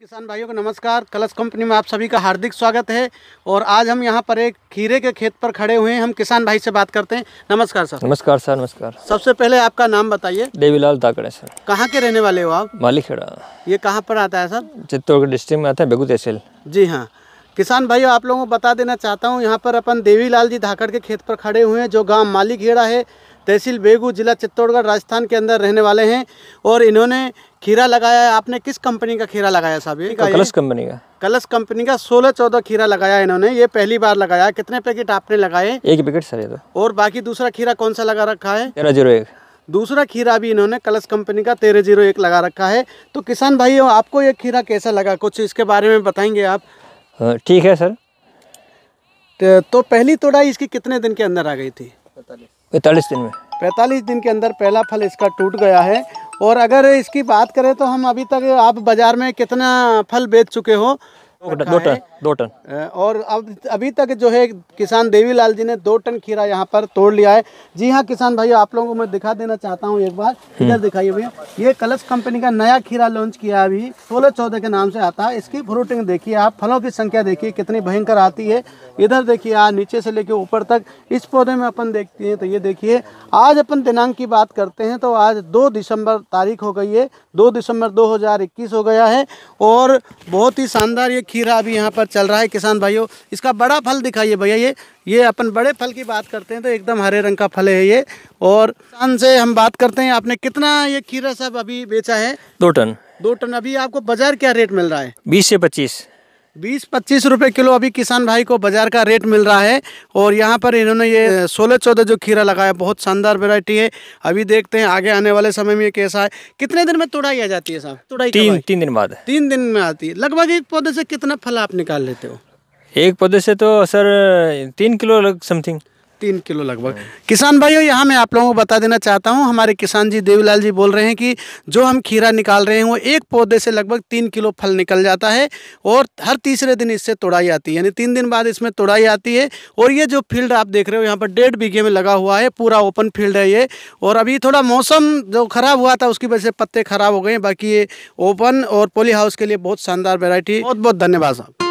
किसान भाइयों को नमस्कार कलश कंपनी में आप सभी का हार्दिक स्वागत है और आज हम यहाँ पर एक खीरे के खेत पर खड़े हुए हैं हम किसान भाई से बात करते हैं नमस्कार सर नमस्कार सर नमस्कार सबसे पहले आपका नाम बताइए देवीलाल ताकड़े सर कहाँ के रहने वाले हो आप मालीखेड़ा ये कहाँ पर आता है सर चित्तौड़गढ़ डिस्ट्रिक्ट में आता है बेगू तहसील जी हाँ किसान भाइयों आप लोगों को बता देना चाहता हूँ यहाँ पर अपन देवीलाल जी धाकड़ के खेत पर खड़े हुए हैं जो गाँव मालीखेड़ा है तहसील बेगू जिला चित्तौड़गढ़ राजस्थान के अंदर रहने वाले हैं और इन्होंने खीरा लगाया है आपने किस कंपनी का खीरा लगाया साहब ये कलश कंपनी का कलश कंपनी का सोलह चौदह खीरा लगाया इन्होंने ये पहली बार लगाया कितने पैकेट आपने लगाए एक पैकेट सर तो। और बाकी दूसरा खीरा कौन सा लगा रखा है तेरह जीरो एक दूसरा खीरा भी इन्होंने कलश कंपनी का तेरह जीरो एक लगा रखा है तो किसान भाई आपको ये खीरा कैसा लगा कुछ इसके बारे में बताएंगे आप ठीक है सर तो पहली तोड़ाई इसकी कितने दिन के अंदर आ गई थी पैंतालीस दिन में पैंतालीस दिन के अंदर पहला फल इसका टूट गया है और अगर इसकी बात करें तो हम अभी तक आप बाज़ार में कितना फल बेच चुके हो दो टन दो टन और अब अभी तक जो है किसान देवीलाल जी ने दो टन खीरा यहाँ पर तोड़ लिया है जी हाँ किसान भाई आप लोगों को मैं दिखा देना चाहता हूँ एक बार इधर हम्म। दिखाइए भैया ये कलश कंपनी का नया खीरा लॉन्च किया है अभी सोलह चौदह के नाम से आता है इसकी फ्रूटिंग देखिए आप फलों की संख्या देखिए कितनी भयंकर आती है इधर देखिए आज नीचे से लेके ऊपर तक इस पौधे में अपन देखते हैं तो ये देखिए आज अपन दिनांक की बात करते हैं तो आज दो दिसंबर तारीख हो गई है दो दिसंबर दो हो गया है और बहुत ही शानदार ये खीरा अभी यहाँ पर बहुत चल रहा है किसान भाइयों इसका बड़ा फल दिखाइए भैया ये ये अपन बड़े फल की बात करते हैं तो एकदम हरे रंग का फल है ये और किसान से हम बात करते हैं आपने कितना ये खीरा सब अभी बेचा है दो टन दो टन अभी आपको बाजार क्या रेट मिल रहा है बीस से पच्चीस बीस पच्चीस रुपये किलो अभी किसान भाई को बाज़ार का रेट मिल रहा है और यहाँ पर इन्होंने ये सोलह चौदह जो खीरा लगाया बहुत शानदार वेराइटी है अभी देखते हैं आगे आने वाले समय में कैसा है कितने दिन में तोड़ाई आ जाती है साहब तोड़ाई तीन तीन दिन बाद तीन दिन में आती है लगभग एक पौधे से कितना फल आप निकाल लेते हो एक पौधे से तो सर तीन किलो समथिंग तीन किलो लगभग हाँ। किसान भाइयों यहाँ मैं आप लोगों को बता देना चाहता हूँ हमारे किसान जी देवीलाल जी बोल रहे हैं कि जो हम खीरा निकाल रहे हैं वो एक पौधे से लगभग तीन किलो फल निकल जाता है और हर तीसरे दिन इससे तोड़ाई आती है यानी तीन दिन बाद इसमें तोड़ाई आती है और ये जो फील्ड आप देख रहे हो यहाँ पर डेढ़ बीघे में लगा हुआ है पूरा ओपन फील्ड है ये और अभी थोड़ा मौसम जो ख़राब हुआ था उसकी वजह से पत्ते ख़राब हो गए बाकी ये ओपन और पोली हाउस के लिए बहुत शानदार वेरायटी बहुत बहुत धन्यवाद साहब